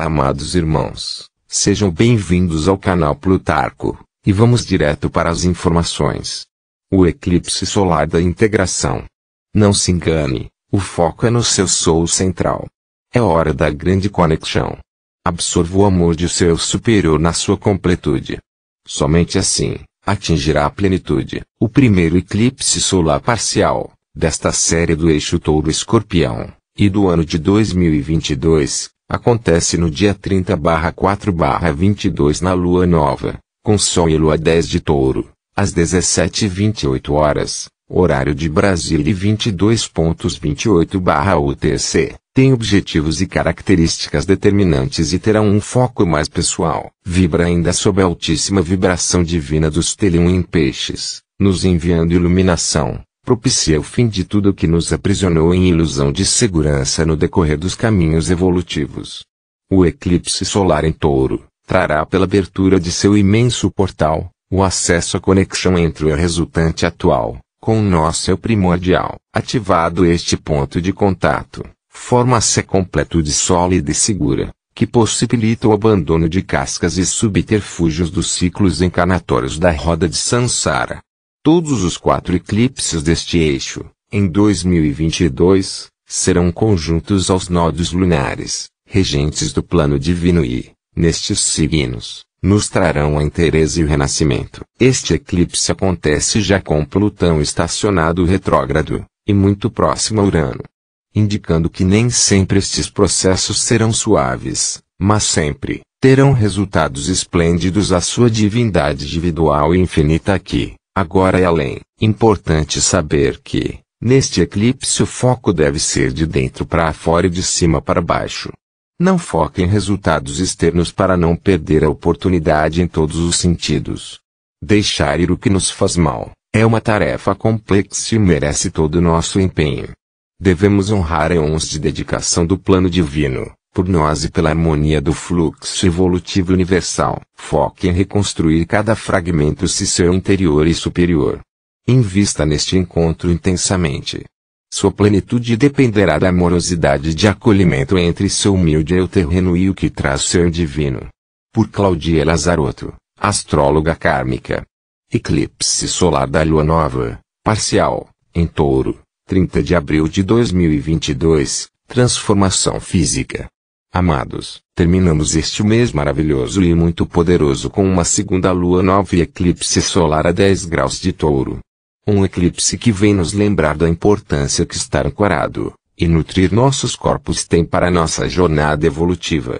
Olá, amados irmãos, sejam bem-vindos ao canal Plutarco, e vamos direto para as informações. O eclipse solar da integração. Não se engane, o foco é no seu sol central. É hora da grande conexão. Absorva o amor de seu superior na sua completude. Somente assim, atingirá a plenitude. O primeiro eclipse solar parcial, desta série do eixo touro-escorpião, e do ano de 2022, Acontece no dia 30/4/22 na lua nova, com sol e lua 10 de touro, às 17:28 horas, horário de Brasília e 22.28/UTC. Tem objetivos e características determinantes e terá um foco mais pessoal. Vibra ainda sob a altíssima vibração divina dos Telium em peixes, nos enviando iluminação propicia o fim de tudo o que nos aprisionou em ilusão de segurança no decorrer dos caminhos evolutivos. O eclipse solar em touro trará pela abertura de seu imenso portal o acesso à conexão entre o resultante atual com o nosso eu primordial. Ativado este ponto de contato, forma-se completude sólida e segura, que possibilita o abandono de cascas e subterfúgios dos ciclos encarnatórios da roda de Sansara. Todos os quatro eclipses deste eixo, em 2022, serão conjuntos aos nodos lunares, regentes do plano divino e, nestes signos, nos trarão a interesse e o renascimento. Este eclipse acontece já com Plutão estacionado retrógrado, e muito próximo a Urano, indicando que nem sempre estes processos serão suaves, mas sempre terão resultados esplêndidos à sua divindade individual e infinita aqui Agora e é além, importante saber que, neste eclipse o foco deve ser de dentro para fora e de cima para baixo. Não foque em resultados externos para não perder a oportunidade em todos os sentidos. Deixar ir o que nos faz mal é uma tarefa complexa e merece todo o nosso empenho. Devemos honrar a eons de dedicação do plano divino, por nós e pela harmonia do fluxo evolutivo universal. Foque em reconstruir cada fragmento se seu interior e superior. Invista neste encontro intensamente. Sua plenitude dependerá da amorosidade de acolhimento entre seu humilde eu terreno e o que traz ser divino. Por Claudia Lazarotto, astróloga kármica. Eclipse solar da lua nova, parcial, em touro, 30 de abril de 2022, transformação física. Amados, terminamos este mês maravilhoso e muito poderoso com uma segunda lua nova e eclipse solar a 10 graus de touro. Um eclipse que vem nos lembrar da importância que estar ancorado e nutrir nossos corpos tem para nossa jornada evolutiva.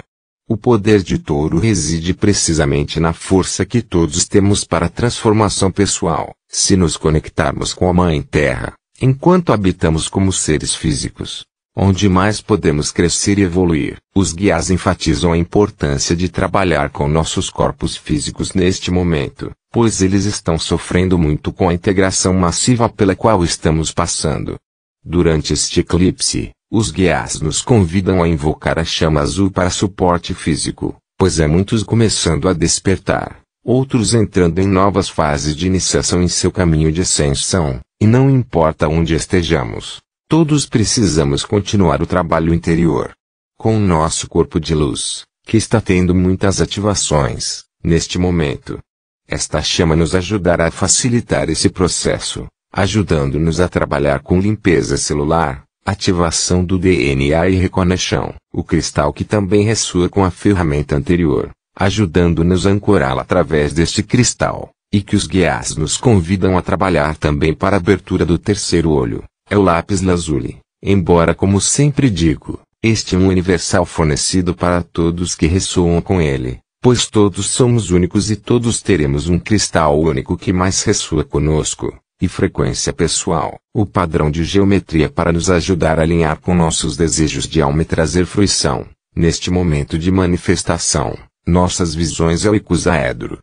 O poder de touro reside precisamente na força que todos temos para a transformação pessoal, se nos conectarmos com a Mãe Terra, enquanto habitamos como seres físicos onde mais podemos crescer e evoluir. Os guias enfatizam a importância de trabalhar com nossos corpos físicos neste momento, pois eles estão sofrendo muito com a integração massiva pela qual estamos passando. Durante este eclipse, os guias nos convidam a invocar a chama azul para suporte físico, pois há é muitos começando a despertar, outros entrando em novas fases de iniciação em seu caminho de ascensão, e não importa onde estejamos, Todos precisamos continuar o trabalho interior. Com o nosso corpo de luz, que está tendo muitas ativações, neste momento. Esta chama nos ajudará a facilitar esse processo, ajudando-nos a trabalhar com limpeza celular, ativação do DNA e reconexão. O cristal que também ressoa com a ferramenta anterior, ajudando-nos a ancorá-la através deste cristal, e que os guias nos convidam a trabalhar também para a abertura do terceiro olho é o lápis lazuli, embora como sempre digo, este é um universal fornecido para todos que ressoam com ele, pois todos somos únicos e todos teremos um cristal único que mais ressoa conosco, e frequência pessoal, o padrão de geometria para nos ajudar a alinhar com nossos desejos de alma e trazer fruição, neste momento de manifestação, nossas visões é o icusaedro.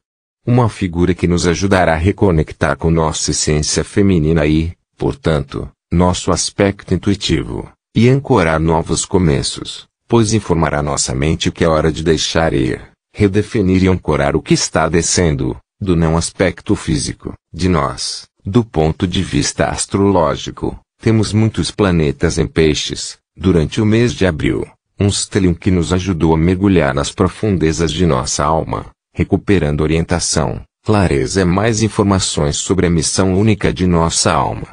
Uma figura que nos ajudará a reconectar com nossa essência feminina e, portanto, nosso aspecto intuitivo, e ancorar novos começos, pois informará nossa mente que é hora de deixar ir, redefinir e ancorar o que está descendo, do não aspecto físico, de nós, do ponto de vista astrológico. Temos muitos planetas em peixes, durante o mês de abril, um stellium que nos ajudou a mergulhar nas profundezas de nossa alma, recuperando orientação, clareza e mais informações sobre a missão única de nossa alma.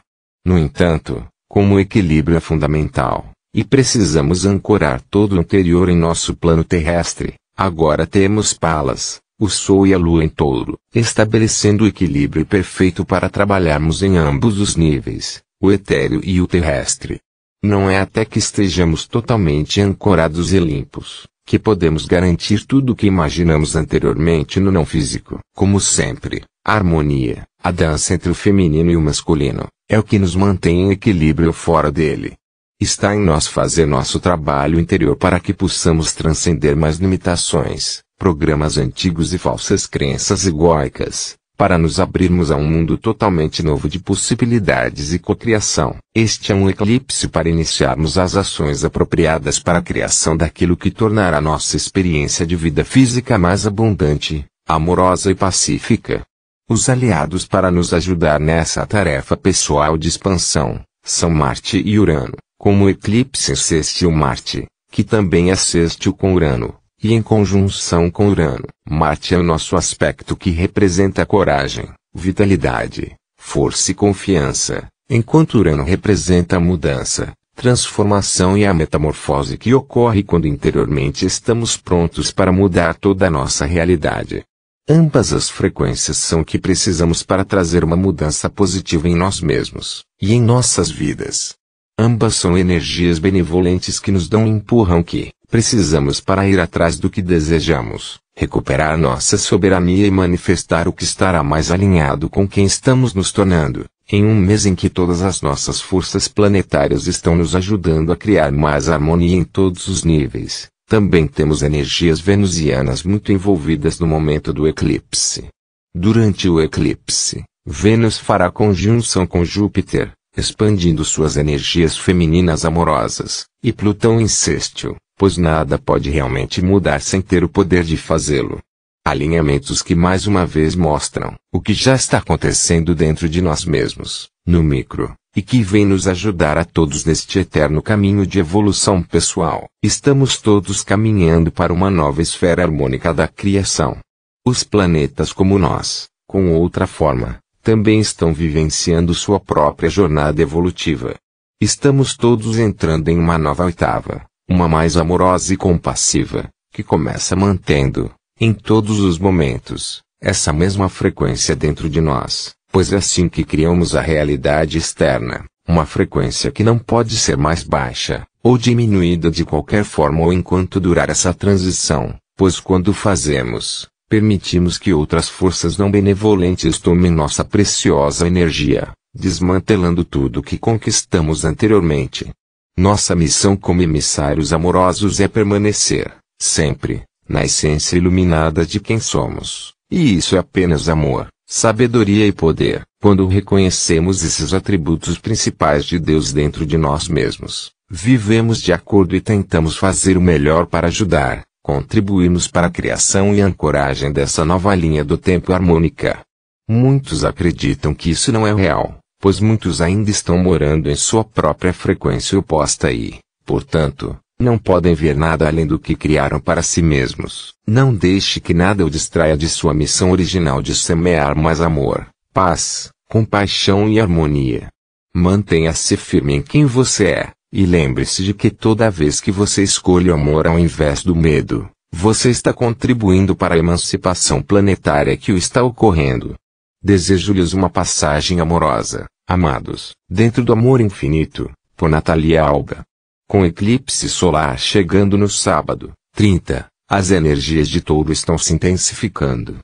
No entanto, como o equilíbrio é fundamental, e precisamos ancorar todo o anterior em nosso plano terrestre, agora temos Palas, o Sol e a Lua em touro, estabelecendo o equilíbrio perfeito para trabalharmos em ambos os níveis, o etéreo e o terrestre. Não é até que estejamos totalmente ancorados e limpos, que podemos garantir tudo o que imaginamos anteriormente no não físico. Como sempre, a harmonia, a dança entre o feminino e o masculino, é o que nos mantém em equilíbrio fora dele. Está em nós fazer nosso trabalho interior para que possamos transcender mais limitações, programas antigos e falsas crenças egoicas, para nos abrirmos a um mundo totalmente novo de possibilidades e cocriação. Este é um eclipse para iniciarmos as ações apropriadas para a criação daquilo que tornará nossa experiência de vida física mais abundante, amorosa e pacífica. Os aliados para nos ajudar nessa tarefa pessoal de expansão são Marte e Urano, como o eclipse sextil Marte, que também é sextil com Urano e em conjunção com Urano, Marte é o nosso aspecto que representa coragem, vitalidade, força e confiança, enquanto Urano representa a mudança, transformação e a metamorfose que ocorre quando interiormente estamos prontos para mudar toda a nossa realidade. Ambas as frequências são o que precisamos para trazer uma mudança positiva em nós mesmos e em nossas vidas. Ambas são energias benevolentes que nos dão um empurrão que, Precisamos para ir atrás do que desejamos, recuperar nossa soberania e manifestar o que estará mais alinhado com quem estamos nos tornando, em um mês em que todas as nossas forças planetárias estão nos ajudando a criar mais harmonia em todos os níveis. Também temos energias venusianas muito envolvidas no momento do eclipse. Durante o eclipse, Vênus fará conjunção com Júpiter, expandindo suas energias femininas amorosas, e Plutão em sextil, pois nada pode realmente mudar sem ter o poder de fazê-lo. Alinhamentos que mais uma vez mostram o que já está acontecendo dentro de nós mesmos, no micro, e que vem nos ajudar a todos neste eterno caminho de evolução pessoal. Estamos todos caminhando para uma nova esfera harmônica da criação. Os planetas como nós, com outra forma, também estão vivenciando sua própria jornada evolutiva. Estamos todos entrando em uma nova oitava, uma mais amorosa e compassiva, que começa mantendo, em todos os momentos, essa mesma frequência dentro de nós, pois é assim que criamos a realidade externa, uma frequência que não pode ser mais baixa, ou diminuída de qualquer forma ou enquanto durar essa transição, pois quando fazemos, permitimos que outras forças não benevolentes tomem nossa preciosa energia, desmantelando tudo que conquistamos anteriormente. Nossa missão como emissários amorosos é permanecer, sempre, na essência iluminada de quem somos, e isso é apenas amor, sabedoria e poder. Quando reconhecemos esses atributos principais de Deus dentro de nós mesmos, vivemos de acordo e tentamos fazer o melhor para ajudar, contribuirmos para a criação e ancoragem dessa nova linha do tempo harmônica. Muitos acreditam que isso não é real, pois muitos ainda estão morando em sua própria frequência oposta e, portanto, não podem ver nada além do que criaram para si mesmos. Não deixe que nada o distraia de sua missão original de semear mais amor, paz, compaixão e harmonia. Mantenha-se firme em quem você é, e lembre-se de que toda vez que você escolhe o amor ao invés do medo, você está contribuindo para a emancipação planetária que o está ocorrendo. Desejo-lhes uma passagem amorosa. Amados, dentro do amor infinito, por Natalia Alba. Com eclipse solar chegando no sábado, 30, as energias de touro estão se intensificando.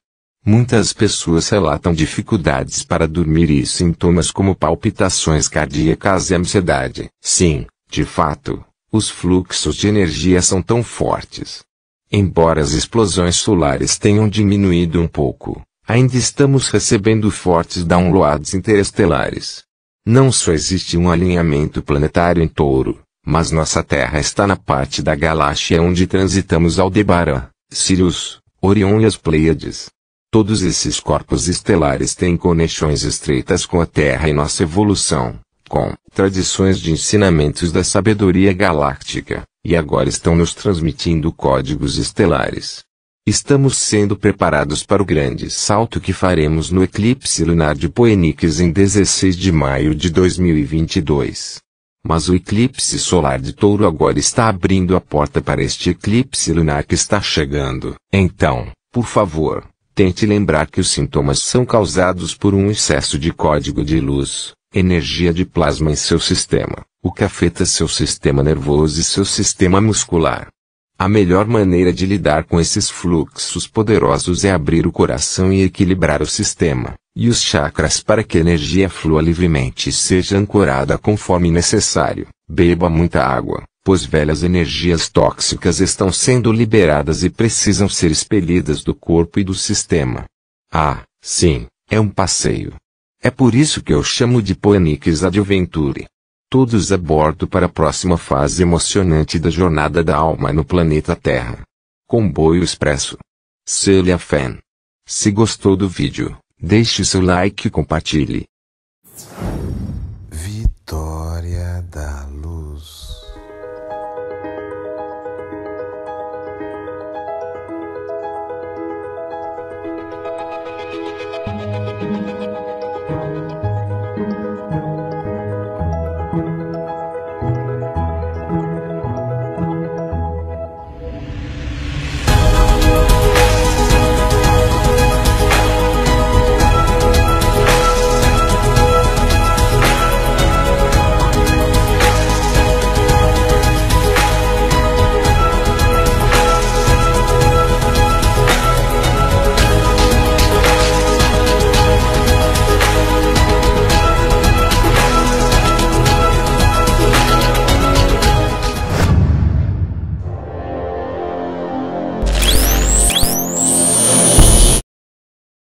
Muitas pessoas relatam dificuldades para dormir e sintomas como palpitações cardíacas e ansiedade. Sim, de fato, os fluxos de energia são tão fortes. Embora as explosões solares tenham diminuído um pouco, Ainda estamos recebendo fortes downloads interestelares. Não só existe um alinhamento planetário em touro, mas nossa Terra está na parte da galáxia onde transitamos Aldebaran, Sirius, Orion e as Pleiades. Todos esses corpos estelares têm conexões estreitas com a Terra e nossa evolução, com tradições de ensinamentos da sabedoria galáctica, e agora estão nos transmitindo códigos estelares. Estamos sendo preparados para o grande salto que faremos no eclipse lunar de Poenix em 16 de maio de 2022. Mas o eclipse solar de Touro agora está abrindo a porta para este eclipse lunar que está chegando. Então, por favor, tente lembrar que os sintomas são causados por um excesso de código de luz, energia de plasma em seu sistema, o que afeta seu sistema nervoso e seu sistema muscular. A melhor maneira de lidar com esses fluxos poderosos é abrir o coração e equilibrar o sistema, e os chakras para que a energia flua livremente e seja ancorada conforme necessário. Beba muita água, pois velhas energias tóxicas estão sendo liberadas e precisam ser expelidas do corpo e do sistema. Ah, sim, é um passeio. É por isso que eu chamo de Poenix Adventure todos a bordo para a próxima fase emocionante da jornada da alma no planeta Terra. Comboio Expresso. Celia Fan. Se gostou do vídeo, deixe seu like e compartilhe. Vitória da